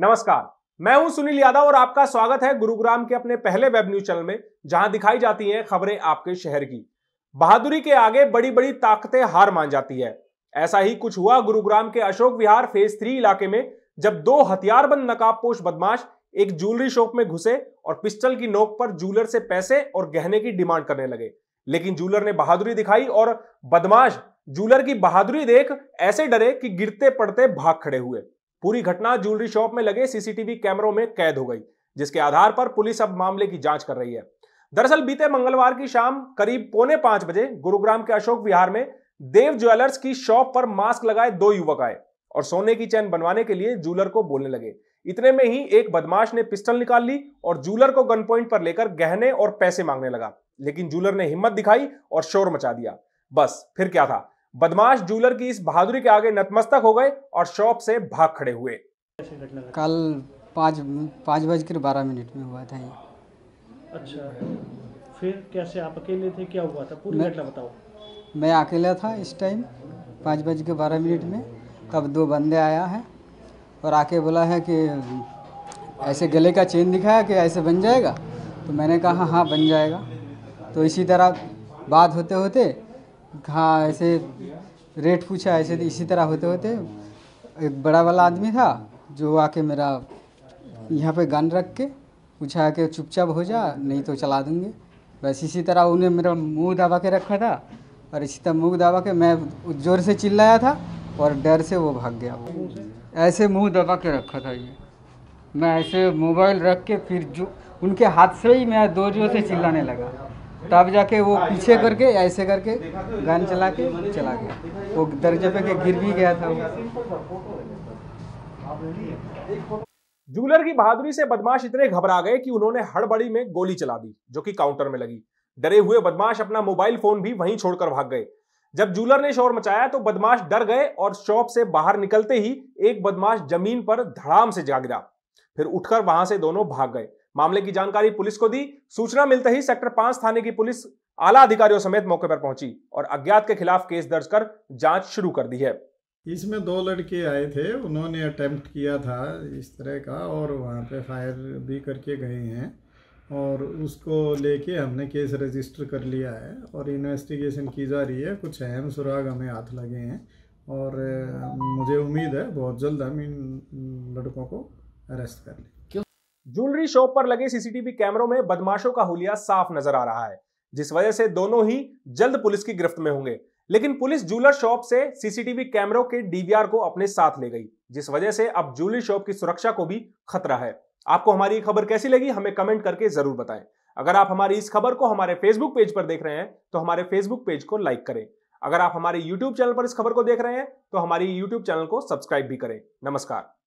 नमस्कार मैं हूं सुनील यादव और आपका स्वागत है गुरुग्राम के अपने पहले वेब न्यूज चैनल में जहां दिखाई जाती हैं खबरें आपके शहर की बहादुरी के आगे बड़ी बड़ी ताकतें हार मान जाती है ऐसा ही कुछ हुआ गुरुग्राम के अशोक विहार फेज थ्री इलाके में जब दो हथियारबंद नकाबपोश बदमाश एक ज्वेलरी शॉप में घुसे और पिस्टल की नोक पर ज्वेलर से पैसे और गहने की डिमांड करने लगे लेकिन ज्वेलर ने बहादुरी दिखाई और बदमाश ज्वेलर की बहादुरी देख ऐसे डरे कि गिरते पड़ते भाग खड़े हुए पूरी घटना ज्वेलरी शॉप में लगे सीसीटीवी कैमरों में कैद हो गई जिसके आधार पर पुलिस अब मामले की जांच कर रही है दरअसल बीते मंगलवार की शाम करीब पौने पांच बजे गुरुग्राम के अशोक विहार में देव ज्वेलर्स की शॉप पर मास्क लगाए दो युवक आए और सोने की चैन बनवाने के लिए जूलर को बोलने लगे इतने में ही एक बदमाश ने पिस्टल निकाल ली और जूलर को गन पॉइंट पर लेकर गहने और पैसे मांगने लगा लेकिन जूलर ने हिम्मत दिखाई और शोर मचा दिया बस फिर क्या था बदमाश जूलर की इस बहादुरी के आगे नतमस्तक हो गए और शॉप से भाग खड़े हुए कल पाँच पाँच बज कर बारह मिनट में हुआ था ये अच्छा फिर कैसे आप अकेले थे क्या हुआ था पूरी घटना बताओ मैं अकेला था इस टाइम पाँच बज के बारह मिनट में तब दो बंदे आया है और आके बोला है कि ऐसे गले का चेन दिखाया कि ऐसे बन जाएगा तो मैंने कहा हाँ बन जाएगा तो इसी तरह बात होते होते हाँ ऐसे रेट पूछा ऐसे इसी तरह होते होते एक बड़ा वाला आदमी था जो आके मेरा यहाँ पे गन रख के पूछा के चुपचाप हो जा नहीं तो चला दूँगे बस इसी तरह उन्हें मेरा मुंह दबा के रखा था और इसी तरह मुंह दबा के मैं ज़ोर से चिल्लाया था और डर से वो भाग गया ऐसे मुंह दबा के रखा था ये मैं ऐसे मोबाइल रख के फिर जो उनके हाथ से ही मैं दो जोर से चिल्लाने लगा तब जाके वो पीछे करके ऐसे करके गन चला के चला गया वो दर्जे पे के गिर भी गया था वो जुगलर की बहादुरी से बदमाश इतने घबरा गए कि उन्होंने हड़बड़ी में गोली चला दी जो कि काउंटर में लगी डरे हुए बदमाश अपना मोबाइल फोन भी वहीं छोड़कर भाग गए जब जूलर ने शोर मचाया तो बदमाश डर गए और शॉप से बाहर निकलते ही एक बदमाश जमीन पर धड़ाम से जाग गया फिर उठकर वहां से दोनों भाग गए मामले की जानकारी पुलिस को दी सूचना मिलते ही सेक्टर पांच थाने की पुलिस आला अधिकारियों समेत मौके पर पहुंची और अज्ञात के खिलाफ केस दर्ज कर जांच शुरू कर दी है इसमें दो लड़के आए थे उन्होंने अटेम्प्ट किया था इस तरह का और वहाँ पे फायर भी करके गए हैं और उसको लेके हमने केस रजिस्टर कर लिया है और इन्वेस्टिगेशन की जा रही है कुछ अहम सुराग हमें हाथ लगे हैं और मुझे उम्मीद है बहुत जल्द हम इन लड़कों को अरेस्ट कर लें ज्वेलरी शॉप पर लगे सीसीटीवी कैमरों में बदमाशों का हुलिया साफ नजर आ रहा है जिस वजह से दोनों ही जल्द पुलिस की गिरफ्त में होंगे लेकिन पुलिस ज्वेलर शॉप से सीसीटीवी कैमरों के डीवीआर को अपने साथ ले गई जिस वजह से अब ज्वेलरी शॉप की सुरक्षा को भी खतरा है आपको हमारी खबर कैसी लगी हमें कमेंट करके जरूर बताएं अगर आप हमारी इस खबर को हमारे फेसबुक पेज पर देख रहे हैं तो हमारे फेसबुक पेज को लाइक करें अगर आप हमारे यूट्यूब चैनल पर इस खबर को देख रहे हैं तो हमारी यूट्यूब चैनल को सब्सक्राइब भी करें नमस्कार